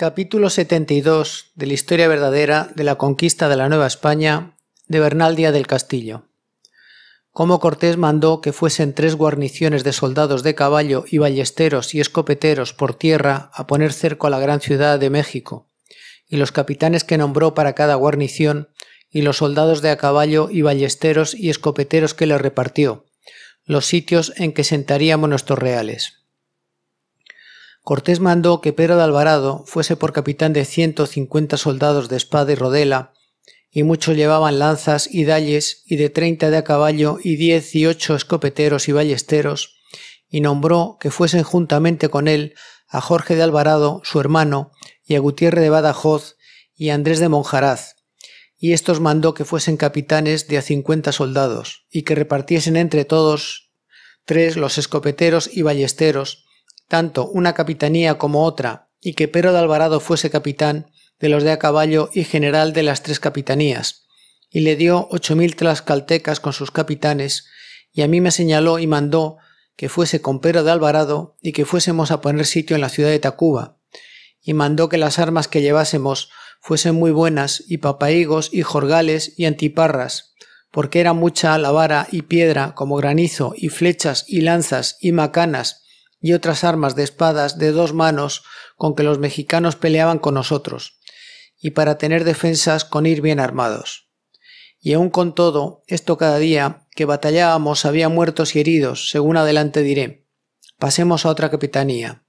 Capítulo 72 de la historia verdadera de la conquista de la Nueva España de Bernal Díaz del Castillo. Cómo Cortés mandó que fuesen tres guarniciones de soldados de caballo y ballesteros y escopeteros por tierra a poner cerco a la gran ciudad de México, y los capitanes que nombró para cada guarnición, y los soldados de a caballo y ballesteros y escopeteros que le repartió, los sitios en que sentaríamos nuestros reales. Cortés mandó que Pedro de Alvarado fuese por capitán de 150 soldados de espada y rodela, y muchos llevaban lanzas y dalles, y de treinta de a caballo y ocho escopeteros y ballesteros, y nombró que fuesen juntamente con él a Jorge de Alvarado, su hermano, y a Gutiérrez de Badajoz, y a Andrés de Monjaraz, y estos mandó que fuesen capitanes de a cincuenta soldados, y que repartiesen entre todos tres los escopeteros y ballesteros, tanto una capitanía como otra, y que Pedro de Alvarado fuese capitán de los de a caballo y general de las tres capitanías, y le dio ocho mil tlascaltecas con sus capitanes, y a mí me señaló y mandó que fuese con Pedro de Alvarado y que fuésemos a poner sitio en la ciudad de Tacuba, y mandó que las armas que llevásemos fuesen muy buenas, y papaigos, y jorgales, y antiparras, porque era mucha la vara y piedra como granizo, y flechas, y lanzas, y macanas, y otras armas de espadas de dos manos con que los mexicanos peleaban con nosotros, y para tener defensas con ir bien armados. Y aun con todo, esto cada día que batallábamos había muertos y heridos, según adelante diré. Pasemos a otra capitanía.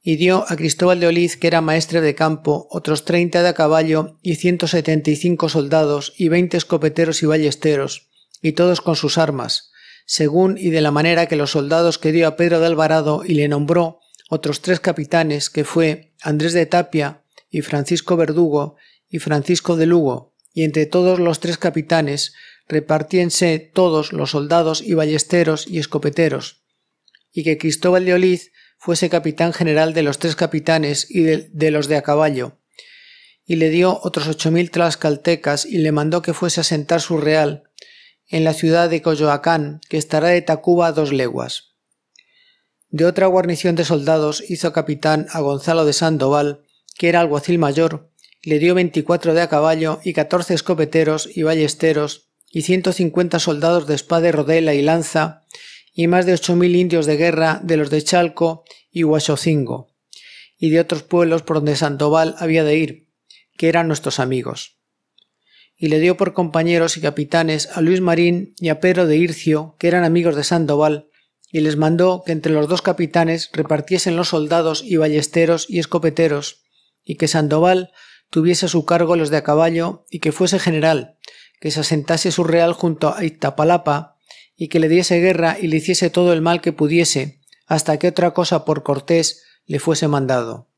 Y dio a Cristóbal de Oliz, que era maestre de campo, otros treinta de a caballo y ciento setenta y cinco soldados y veinte escopeteros y ballesteros, y todos con sus armas, según y de la manera que los soldados que dio a Pedro de Alvarado y le nombró otros tres capitanes, que fue Andrés de Tapia y Francisco Verdugo y Francisco de Lugo, y entre todos los tres capitanes repartiense todos los soldados y ballesteros y escopeteros, y que Cristóbal de Oliz fuese capitán general de los tres capitanes y de, de los de a caballo, y le dio otros ocho mil tlascaltecas y le mandó que fuese a sentar su real en la ciudad de Coyoacán, que estará de Tacuba dos leguas. De otra guarnición de soldados hizo capitán a Gonzalo de Sandoval, que era alguacil mayor, le dio veinticuatro de a caballo y catorce escopeteros y ballesteros y ciento cincuenta soldados de espada rodela y lanza y más de ocho mil indios de guerra de los de Chalco y Huachocingo y de otros pueblos por donde Sandoval había de ir, que eran nuestros amigos y le dio por compañeros y capitanes a Luis Marín y a Pedro de Ircio, que eran amigos de Sandoval, y les mandó que entre los dos capitanes repartiesen los soldados y ballesteros y escopeteros, y que Sandoval tuviese a su cargo los de a caballo y que fuese general, que se asentase su real junto a Iztapalapa, y que le diese guerra y le hiciese todo el mal que pudiese, hasta que otra cosa por Cortés le fuese mandado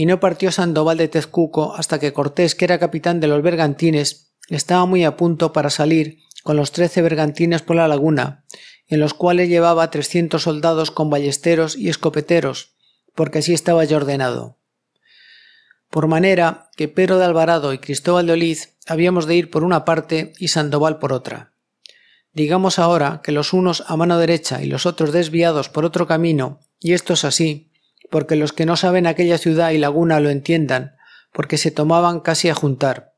y no partió Sandoval de Tezcuco hasta que Cortés, que era capitán de los bergantines, estaba muy a punto para salir con los trece bergantines por la laguna, en los cuales llevaba trescientos soldados con ballesteros y escopeteros, porque así estaba ya ordenado. Por manera que Pedro de Alvarado y Cristóbal de Oliz habíamos de ir por una parte y Sandoval por otra. Digamos ahora que los unos a mano derecha y los otros desviados por otro camino, y esto es así, porque los que no saben aquella ciudad y laguna lo entiendan, porque se tomaban casi a juntar.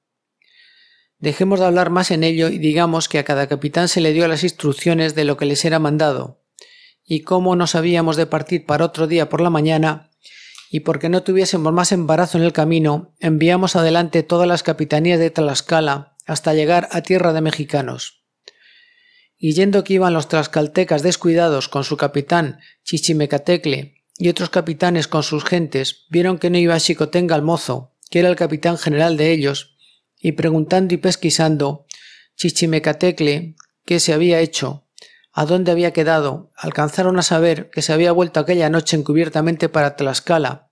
Dejemos de hablar más en ello y digamos que a cada capitán se le dio las instrucciones de lo que les era mandado, y cómo nos habíamos de partir para otro día por la mañana, y porque no tuviésemos más embarazo en el camino, enviamos adelante todas las capitanías de Tlaxcala hasta llegar a tierra de mexicanos. Y yendo que iban los tlaxcaltecas descuidados con su capitán Chichimecatecle y otros capitanes con sus gentes vieron que no iba Chicotenga al mozo, que era el capitán general de ellos, y preguntando y pesquisando, Chichimecatecle, qué se había hecho, a dónde había quedado, alcanzaron a saber que se había vuelto aquella noche encubiertamente para Tlaxcala,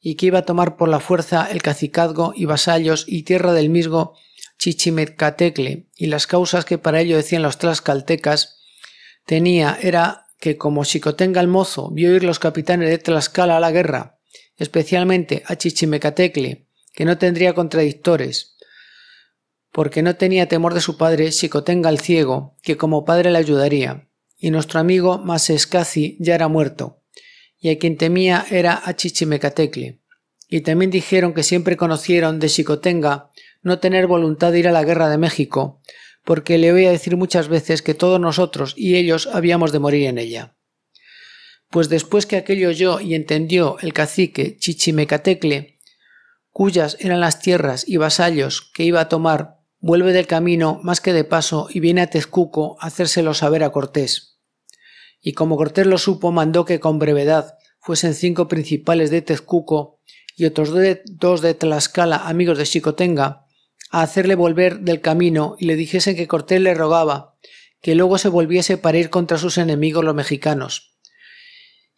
y que iba a tomar por la fuerza el cacicazgo y vasallos y tierra del mismo Chichimecatecle, y las causas que para ello decían los tlaxcaltecas, tenía, era que como Xicotenga el Mozo vio ir los capitanes de Tlaxcala a la guerra, especialmente a Chichimecatecle, que no tendría contradictores, porque no tenía temor de su padre Xicotenga el Ciego, que como padre le ayudaría, y nuestro amigo Masescaci ya era muerto, y a quien temía era a Chichimecatecle. Y también dijeron que siempre conocieron de Xicotenga no tener voluntad de ir a la guerra de México, porque le a decir muchas veces que todos nosotros y ellos habíamos de morir en ella. Pues después que aquello oyó y entendió el cacique Chichimecatecle, cuyas eran las tierras y vasallos que iba a tomar, vuelve del camino más que de paso y viene a Tezcuco a hacérselo saber a Cortés. Y como Cortés lo supo, mandó que con brevedad fuesen cinco principales de Tezcuco y otros dos de, dos de Tlaxcala amigos de Xicotenga, hacerle volver del camino y le dijesen que Cortés le rogaba que luego se volviese para ir contra sus enemigos los mexicanos.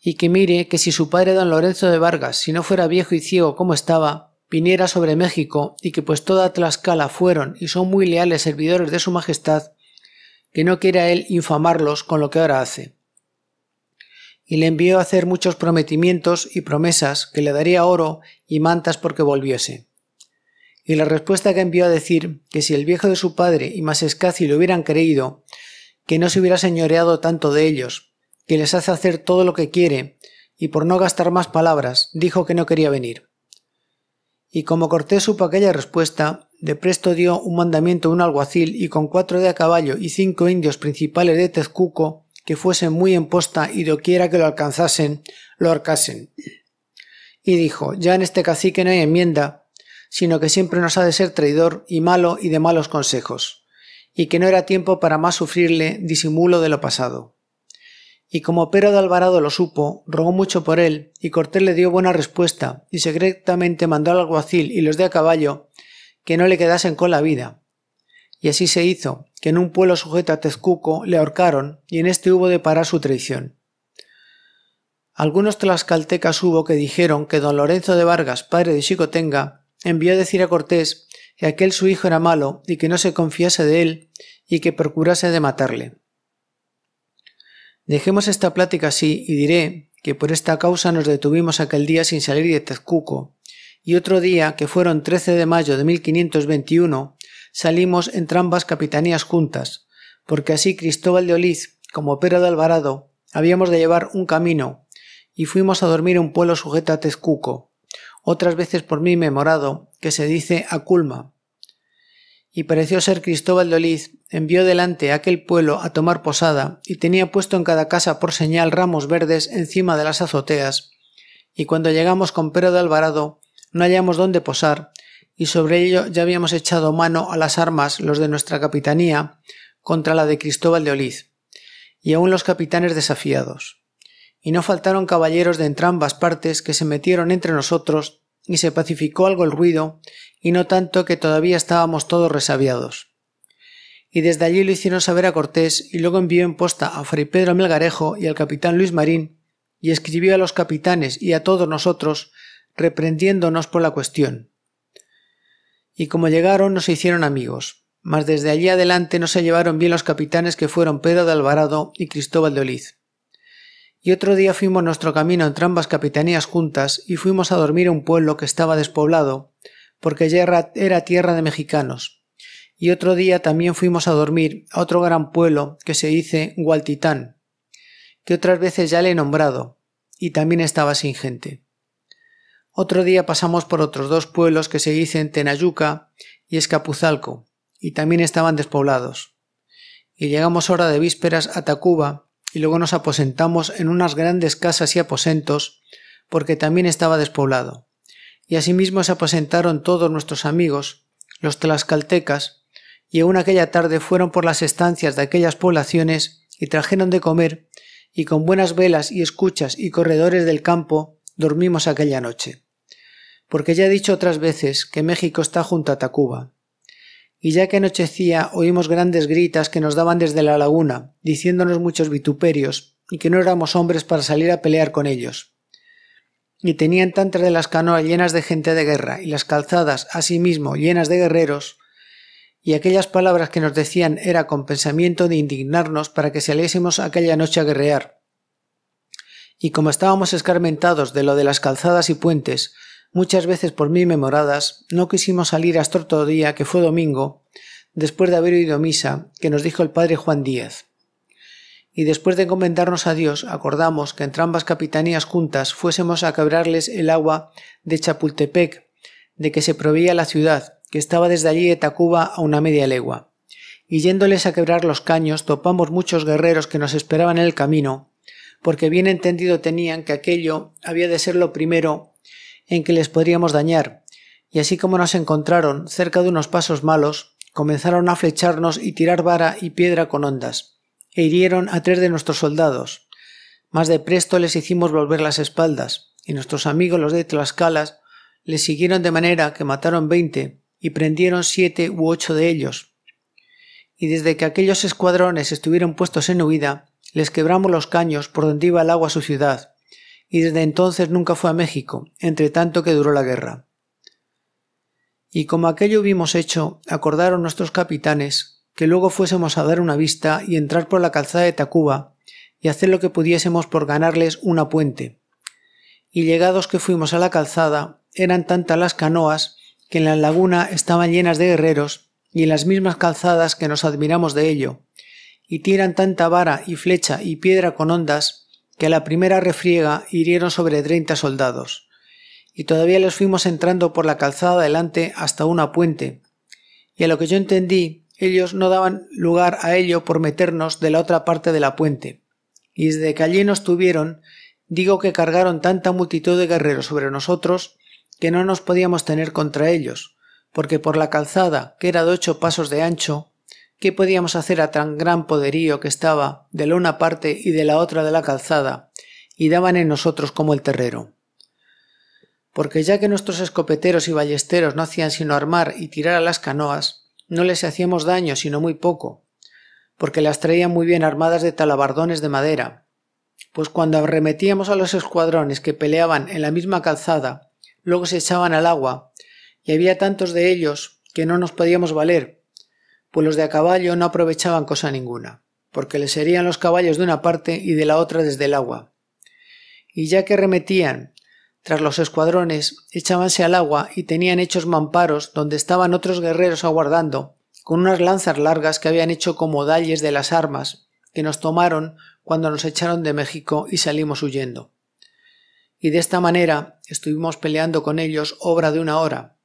Y que mire que si su padre don Lorenzo de Vargas, si no fuera viejo y ciego como estaba, viniera sobre México y que pues toda Tlaxcala fueron y son muy leales servidores de su majestad, que no quiera él infamarlos con lo que ahora hace. Y le envió a hacer muchos prometimientos y promesas que le daría oro y mantas porque volviese. Y la respuesta que envió a decir que si el viejo de su padre y más escaci lo hubieran creído, que no se hubiera señoreado tanto de ellos, que les hace hacer todo lo que quiere, y por no gastar más palabras, dijo que no quería venir. Y como Cortés supo aquella respuesta, de presto dio un mandamiento a un alguacil y con cuatro de a caballo y cinco indios principales de Tezcuco que fuesen muy en posta y doquiera que lo alcanzasen, lo arcasen. Y dijo, ya en este cacique no hay enmienda, sino que siempre nos ha de ser traidor y malo y de malos consejos, y que no era tiempo para más sufrirle disimulo de lo pasado. Y como Pero de Alvarado lo supo, rogó mucho por él, y Cortés le dio buena respuesta, y secretamente mandó al alguacil y los de a caballo que no le quedasen con la vida. Y así se hizo, que en un pueblo sujeto a Tezcuco le ahorcaron, y en este hubo de parar su traición. Algunos tlaxcaltecas hubo que dijeron que don Lorenzo de Vargas, padre de Xicotenga, envió a decir a Cortés que aquel su hijo era malo y que no se confiase de él y que procurase de matarle. Dejemos esta plática así y diré que por esta causa nos detuvimos aquel día sin salir de Tezcuco, y otro día, que fueron 13 de mayo de 1521, salimos entrambas capitanías juntas, porque así Cristóbal de Oliz, como Pedro de Alvarado, habíamos de llevar un camino, y fuimos a dormir un pueblo sujeto a Tezcuco, otras veces por mí memorado, que se dice Aculma. Y pareció ser Cristóbal de Oliz envió delante a aquel pueblo a tomar posada, y tenía puesto en cada casa por señal ramos verdes encima de las azoteas, y cuando llegamos con Pero de Alvarado, no hallamos dónde posar, y sobre ello ya habíamos echado mano a las armas los de nuestra capitanía contra la de Cristóbal de Oliz, y aún los capitanes desafiados y no faltaron caballeros de entrambas partes que se metieron entre nosotros y se pacificó algo el ruido y no tanto que todavía estábamos todos resabiados. Y desde allí lo hicieron saber a Cortés y luego envió en posta a Fray Pedro Melgarejo y al capitán Luis Marín y escribió a los capitanes y a todos nosotros reprendiéndonos por la cuestión. Y como llegaron nos hicieron amigos, mas desde allí adelante no se llevaron bien los capitanes que fueron Pedro de Alvarado y Cristóbal de Oliz y otro día fuimos nuestro camino entre ambas capitanías juntas y fuimos a dormir a un pueblo que estaba despoblado, porque ya era tierra de mexicanos. Y otro día también fuimos a dormir a otro gran pueblo que se dice Hualtitán, que otras veces ya le he nombrado, y también estaba sin gente. Otro día pasamos por otros dos pueblos que se dicen Tenayuca y Escapuzalco, y también estaban despoblados. Y llegamos hora de vísperas a Tacuba, y luego nos aposentamos en unas grandes casas y aposentos, porque también estaba despoblado. Y asimismo se aposentaron todos nuestros amigos, los tlaxcaltecas, y aún aquella tarde fueron por las estancias de aquellas poblaciones y trajeron de comer, y con buenas velas y escuchas y corredores del campo dormimos aquella noche. Porque ya he dicho otras veces que México está junto a Tacuba, y ya que anochecía oímos grandes gritas que nos daban desde la laguna, diciéndonos muchos vituperios, y que no éramos hombres para salir a pelear con ellos. Y tenían tantas de las canoas llenas de gente de guerra, y las calzadas, asimismo, llenas de guerreros, y aquellas palabras que nos decían era con pensamiento de indignarnos para que saliésemos aquella noche a guerrear. Y como estábamos escarmentados de lo de las calzadas y puentes, muchas veces por mí memoradas, no quisimos salir hasta todo día, que fue domingo, después de haber oído misa, que nos dijo el padre Juan Díaz. Y después de encomendarnos a Dios, acordamos que ambas capitanías juntas fuésemos a quebrarles el agua de Chapultepec, de que se proveía la ciudad, que estaba desde allí de Tacuba a una media legua. Y yéndoles a quebrar los caños, topamos muchos guerreros que nos esperaban en el camino, porque bien entendido tenían que aquello había de ser lo primero en que les podríamos dañar, y así como nos encontraron cerca de unos pasos malos, comenzaron a flecharnos y tirar vara y piedra con ondas, e hirieron a tres de nuestros soldados. Más de presto les hicimos volver las espaldas, y nuestros amigos los de Tlaxcalas les siguieron de manera que mataron veinte y prendieron siete u ocho de ellos. Y desde que aquellos escuadrones estuvieron puestos en huida, les quebramos los caños por donde iba el agua a su ciudad, y desde entonces nunca fue a México, entre tanto que duró la guerra. Y como aquello hubimos hecho, acordaron nuestros capitanes que luego fuésemos a dar una vista y entrar por la calzada de Tacuba y hacer lo que pudiésemos por ganarles una puente. Y llegados que fuimos a la calzada, eran tantas las canoas que en la laguna estaban llenas de guerreros y en las mismas calzadas que nos admiramos de ello, y tiran tanta vara y flecha y piedra con ondas que a la primera refriega hirieron sobre treinta soldados, y todavía los fuimos entrando por la calzada adelante hasta una puente, y a lo que yo entendí, ellos no daban lugar a ello por meternos de la otra parte de la puente, y desde que allí nos tuvieron, digo que cargaron tanta multitud de guerreros sobre nosotros que no nos podíamos tener contra ellos, porque por la calzada, que era de ocho pasos de ancho, ¿Qué podíamos hacer a tan gran poderío que estaba de la una parte y de la otra de la calzada, y daban en nosotros como el terrero? Porque ya que nuestros escopeteros y ballesteros no hacían sino armar y tirar a las canoas, no les hacíamos daño sino muy poco, porque las traían muy bien armadas de talabardones de madera, pues cuando arremetíamos a los escuadrones que peleaban en la misma calzada, luego se echaban al agua, y había tantos de ellos que no nos podíamos valer, pues los de a caballo no aprovechaban cosa ninguna, porque les herían los caballos de una parte y de la otra desde el agua. Y ya que remetían tras los escuadrones, echábanse al agua y tenían hechos mamparos donde estaban otros guerreros aguardando, con unas lanzas largas que habían hecho como dalles de las armas, que nos tomaron cuando nos echaron de México y salimos huyendo. Y de esta manera estuvimos peleando con ellos obra de una hora,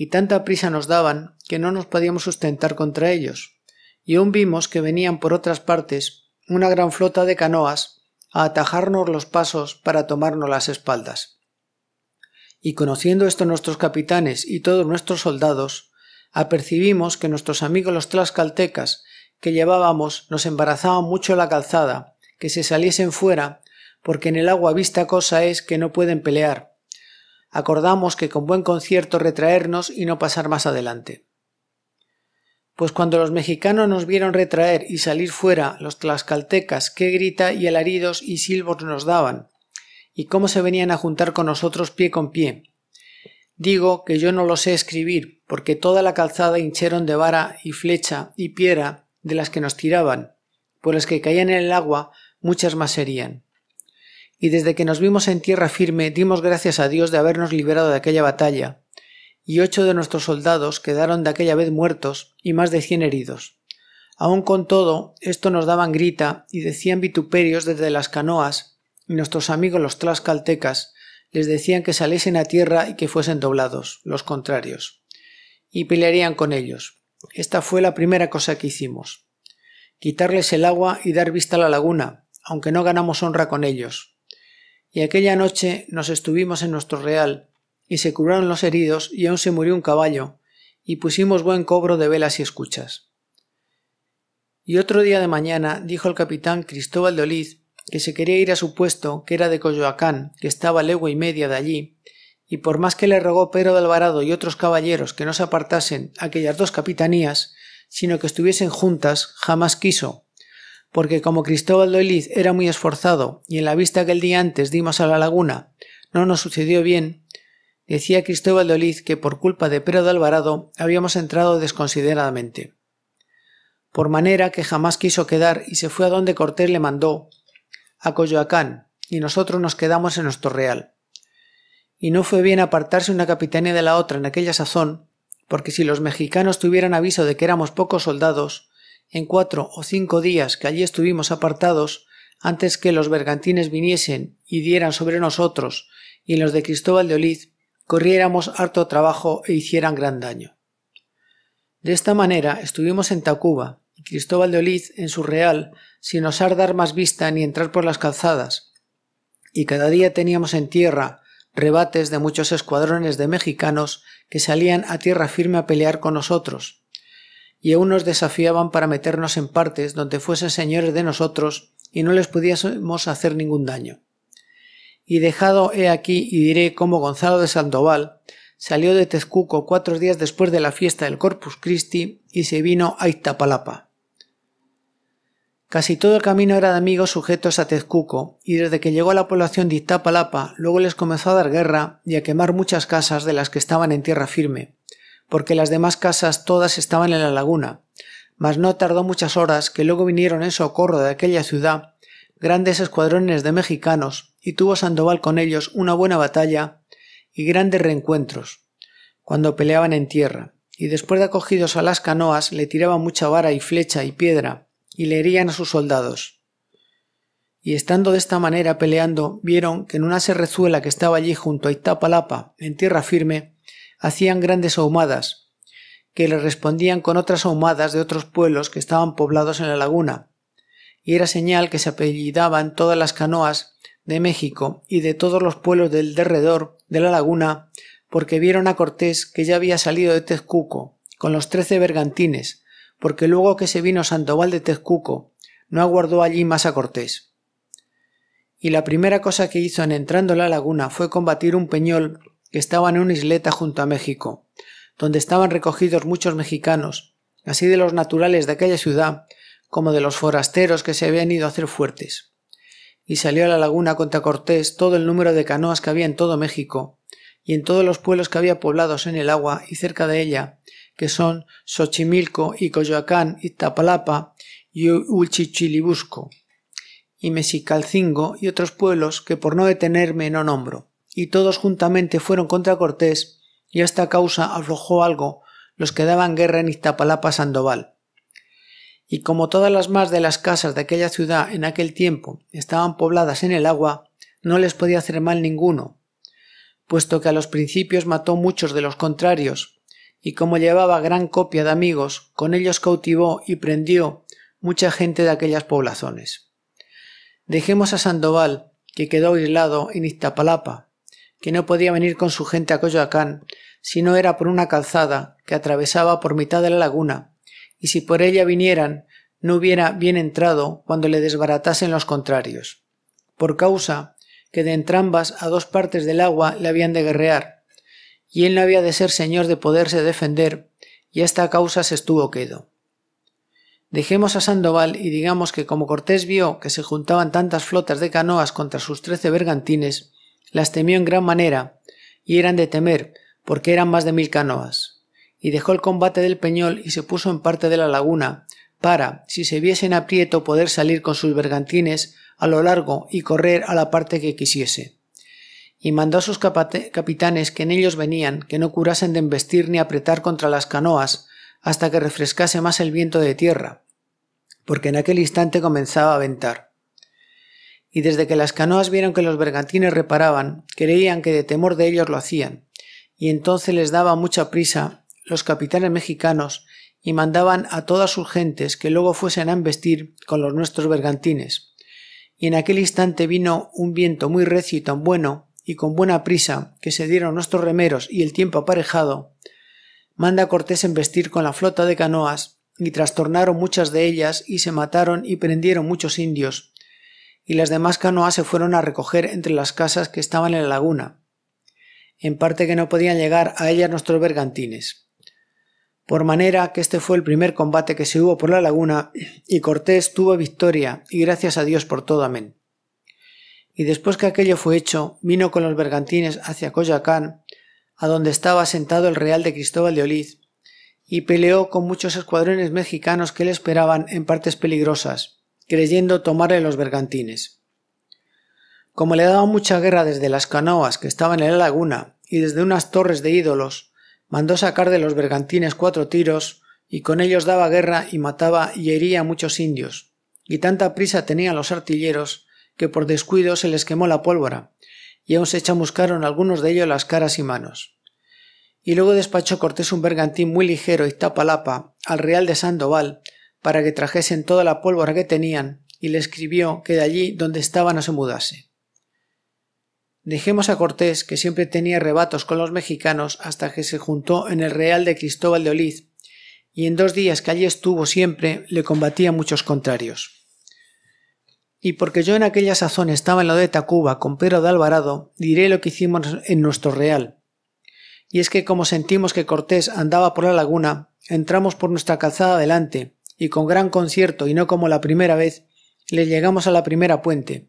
y tanta prisa nos daban que no nos podíamos sustentar contra ellos, y aún vimos que venían por otras partes una gran flota de canoas a atajarnos los pasos para tomarnos las espaldas. Y conociendo esto nuestros capitanes y todos nuestros soldados, apercibimos que nuestros amigos los tlascaltecas que llevábamos nos embarazaban mucho la calzada, que se saliesen fuera, porque en el agua vista cosa es que no pueden pelear, acordamos que con buen concierto retraernos y no pasar más adelante. Pues cuando los mexicanos nos vieron retraer y salir fuera, los tlascaltecas qué grita y alaridos y silbos nos daban, y cómo se venían a juntar con nosotros pie con pie. Digo que yo no lo sé escribir, porque toda la calzada hincheron de vara y flecha y piedra de las que nos tiraban, por las que caían en el agua muchas más serían y desde que nos vimos en tierra firme dimos gracias a Dios de habernos liberado de aquella batalla, y ocho de nuestros soldados quedaron de aquella vez muertos y más de cien heridos. Aun con todo, esto nos daban grita y decían vituperios desde las canoas, y nuestros amigos los tlaxcaltecas les decían que saliesen a tierra y que fuesen doblados, los contrarios, y pelearían con ellos. Esta fue la primera cosa que hicimos. Quitarles el agua y dar vista a la laguna, aunque no ganamos honra con ellos. Y aquella noche nos estuvimos en nuestro real, y se curaron los heridos, y aun se murió un caballo, y pusimos buen cobro de velas y escuchas. Y otro día de mañana dijo el capitán Cristóbal de Oliz que se quería ir a su puesto, que era de Coyoacán, que estaba legua y media de allí, y por más que le rogó Pedro de Alvarado y otros caballeros que no se apartasen aquellas dos capitanías, sino que estuviesen juntas, jamás quiso, porque como Cristóbal de Oliz era muy esforzado y en la vista que el día antes dimos a la laguna no nos sucedió bien, decía Cristóbal de Oliz que por culpa de Pedro de Alvarado habíamos entrado desconsideradamente. Por manera que jamás quiso quedar y se fue a donde Cortés le mandó, a Coyoacán, y nosotros nos quedamos en nuestro real. Y no fue bien apartarse una capitanía de la otra en aquella sazón, porque si los mexicanos tuvieran aviso de que éramos pocos soldados, en cuatro o cinco días que allí estuvimos apartados, antes que los bergantines viniesen y dieran sobre nosotros y en los de Cristóbal de Oliz, corriéramos harto trabajo e hicieran gran daño. De esta manera estuvimos en Tacuba, y Cristóbal de Oliz en su real, sin osar dar más vista ni entrar por las calzadas, y cada día teníamos en tierra rebates de muchos escuadrones de mexicanos que salían a tierra firme a pelear con nosotros, y aún nos desafiaban para meternos en partes donde fuesen señores de nosotros y no les pudiésemos hacer ningún daño. Y dejado he aquí y diré cómo Gonzalo de Sandoval salió de Tezcuco cuatro días después de la fiesta del Corpus Christi y se vino a Iztapalapa. Casi todo el camino era de amigos sujetos a Tezcuco, y desde que llegó a la población de Iztapalapa luego les comenzó a dar guerra y a quemar muchas casas de las que estaban en tierra firme, porque las demás casas todas estaban en la laguna. Mas no tardó muchas horas que luego vinieron en socorro de aquella ciudad grandes escuadrones de mexicanos, y tuvo Sandoval con ellos una buena batalla y grandes reencuentros, cuando peleaban en tierra, y después de acogidos a las canoas le tiraban mucha vara y flecha y piedra, y le herían a sus soldados. Y estando de esta manera peleando, vieron que en una serrezuela que estaba allí junto a Itapalapa, en tierra firme, hacían grandes ahumadas, que le respondían con otras ahumadas de otros pueblos que estaban poblados en la laguna, y era señal que se apellidaban todas las canoas de México y de todos los pueblos del derredor de la laguna, porque vieron a Cortés que ya había salido de Tezcuco, con los trece bergantines, porque luego que se vino Sandoval de Tezcuco, no aguardó allí más a Cortés. Y la primera cosa que hizo en entrando la laguna fue combatir un peñol que estaban en una isleta junto a México, donde estaban recogidos muchos mexicanos, así de los naturales de aquella ciudad como de los forasteros que se habían ido a hacer fuertes. Y salió a la laguna contra Cortés todo el número de canoas que había en todo México, y en todos los pueblos que había poblados en el agua y cerca de ella, que son Xochimilco y Coyoacán y Tapalapa y Ulchichilibusco, y Mexicalcingo y otros pueblos que por no detenerme no nombro y todos juntamente fueron contra Cortés, y a esta causa aflojó algo los que daban guerra en Iztapalapa Sandoval. Y como todas las más de las casas de aquella ciudad en aquel tiempo estaban pobladas en el agua, no les podía hacer mal ninguno, puesto que a los principios mató muchos de los contrarios, y como llevaba gran copia de amigos, con ellos cautivó y prendió mucha gente de aquellas poblaciones. Dejemos a Sandoval, que quedó aislado en Iztapalapa, que no podía venir con su gente a Coyoacán si no era por una calzada que atravesaba por mitad de la laguna, y si por ella vinieran no hubiera bien entrado cuando le desbaratasen los contrarios, por causa que de entrambas a dos partes del agua le habían de guerrear, y él no había de ser señor de poderse defender, y a esta causa se estuvo quedo. Dejemos a Sandoval y digamos que como Cortés vio que se juntaban tantas flotas de canoas contra sus trece bergantines, las temió en gran manera, y eran de temer, porque eran más de mil canoas. Y dejó el combate del peñol y se puso en parte de la laguna, para, si se viesen aprieto, poder salir con sus bergantines a lo largo y correr a la parte que quisiese. Y mandó a sus capitanes que en ellos venían, que no curasen de embestir ni apretar contra las canoas, hasta que refrescase más el viento de tierra, porque en aquel instante comenzaba a aventar y desde que las canoas vieron que los bergantines reparaban, creían que de temor de ellos lo hacían, y entonces les daba mucha prisa los capitanes mexicanos y mandaban a todas sus gentes que luego fuesen a embestir con los nuestros bergantines. Y en aquel instante vino un viento muy recio y tan bueno, y con buena prisa, que se dieron nuestros remeros y el tiempo aparejado, manda Cortés embestir con la flota de canoas, y trastornaron muchas de ellas, y se mataron y prendieron muchos indios, y las demás canoas se fueron a recoger entre las casas que estaban en la laguna, en parte que no podían llegar a ellas nuestros bergantines. Por manera que este fue el primer combate que se hubo por la laguna, y Cortés tuvo victoria, y gracias a Dios por todo, amén. Y después que aquello fue hecho, vino con los bergantines hacia Coyacán, a donde estaba sentado el Real de Cristóbal de Oliz, y peleó con muchos escuadrones mexicanos que le esperaban en partes peligrosas, creyendo tomarle los bergantines. Como le daba mucha guerra desde las canoas que estaban en la laguna y desde unas torres de ídolos, mandó sacar de los bergantines cuatro tiros y con ellos daba guerra y mataba y hería a muchos indios. Y tanta prisa tenían los artilleros que por descuido se les quemó la pólvora y aun se chamuscaron algunos de ellos las caras y manos. Y luego despachó Cortés un bergantín muy ligero y tapalapa al Real de Sandoval, para que trajesen toda la pólvora que tenían, y le escribió que de allí donde estaba no se mudase. Dejemos a Cortés, que siempre tenía rebatos con los mexicanos, hasta que se juntó en el Real de Cristóbal de Oliz, y en dos días que allí estuvo siempre le combatía muchos contrarios. Y porque yo en aquella sazón estaba en la de Tacuba con Pedro de Alvarado, diré lo que hicimos en nuestro Real. Y es que como sentimos que Cortés andaba por la laguna, entramos por nuestra calzada adelante, y con gran concierto y no como la primera vez, le llegamos a la primera puente,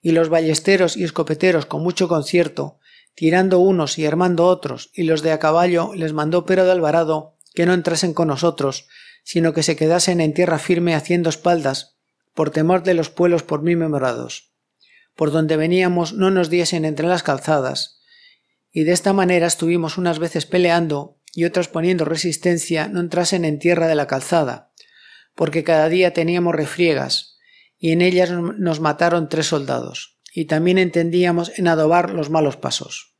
y los ballesteros y escopeteros con mucho concierto, tirando unos y armando otros, y los de a caballo les mandó Pero de Alvarado que no entrasen con nosotros, sino que se quedasen en tierra firme haciendo espaldas, por temor de los pueblos por mí memorados. Por donde veníamos no nos diesen entre las calzadas, y de esta manera estuvimos unas veces peleando y otras poniendo resistencia no entrasen en tierra de la calzada, porque cada día teníamos refriegas, y en ellas nos mataron tres soldados, y también entendíamos en adobar los malos pasos.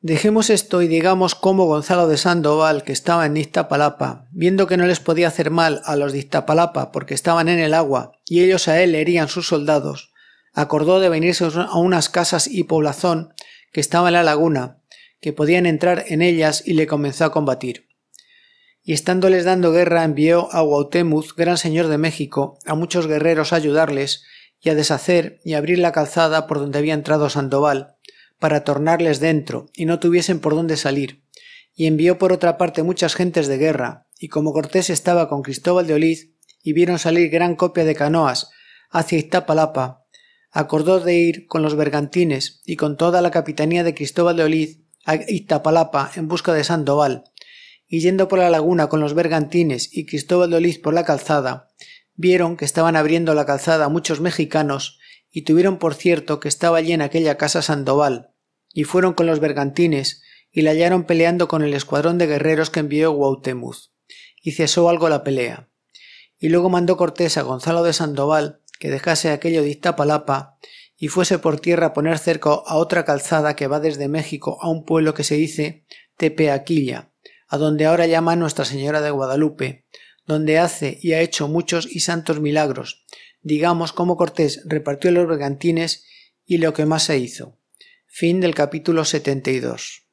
Dejemos esto y digamos cómo Gonzalo de Sandoval, que estaba en Iztapalapa, viendo que no les podía hacer mal a los de Iztapalapa porque estaban en el agua y ellos a él herían sus soldados, acordó de venirse a unas casas y poblazón que estaba en la laguna, que podían entrar en ellas y le comenzó a combatir y estándoles dando guerra envió a Guautemuz, gran señor de México, a muchos guerreros a ayudarles y a deshacer y abrir la calzada por donde había entrado Sandoval, para tornarles dentro y no tuviesen por dónde salir, y envió por otra parte muchas gentes de guerra, y como Cortés estaba con Cristóbal de Oliz, y vieron salir gran copia de canoas hacia Iztapalapa, acordó de ir con los bergantines y con toda la capitanía de Cristóbal de Oliz a Iztapalapa en busca de Sandoval, y yendo por la laguna con los bergantines y Cristóbal de por la calzada, vieron que estaban abriendo la calzada muchos mexicanos y tuvieron por cierto que estaba allí en aquella casa Sandoval, y fueron con los bergantines y la hallaron peleando con el escuadrón de guerreros que envió Guautemuz, y cesó algo la pelea. Y luego mandó Cortés a Gonzalo de Sandoval que dejase aquello de Iztapalapa y fuese por tierra a poner cerco a otra calzada que va desde México a un pueblo que se dice Tepeaquilla, a donde ahora llama Nuestra Señora de Guadalupe, donde hace y ha hecho muchos y santos milagros. Digamos cómo Cortés repartió los bergantines y lo que más se hizo. Fin del capítulo 72.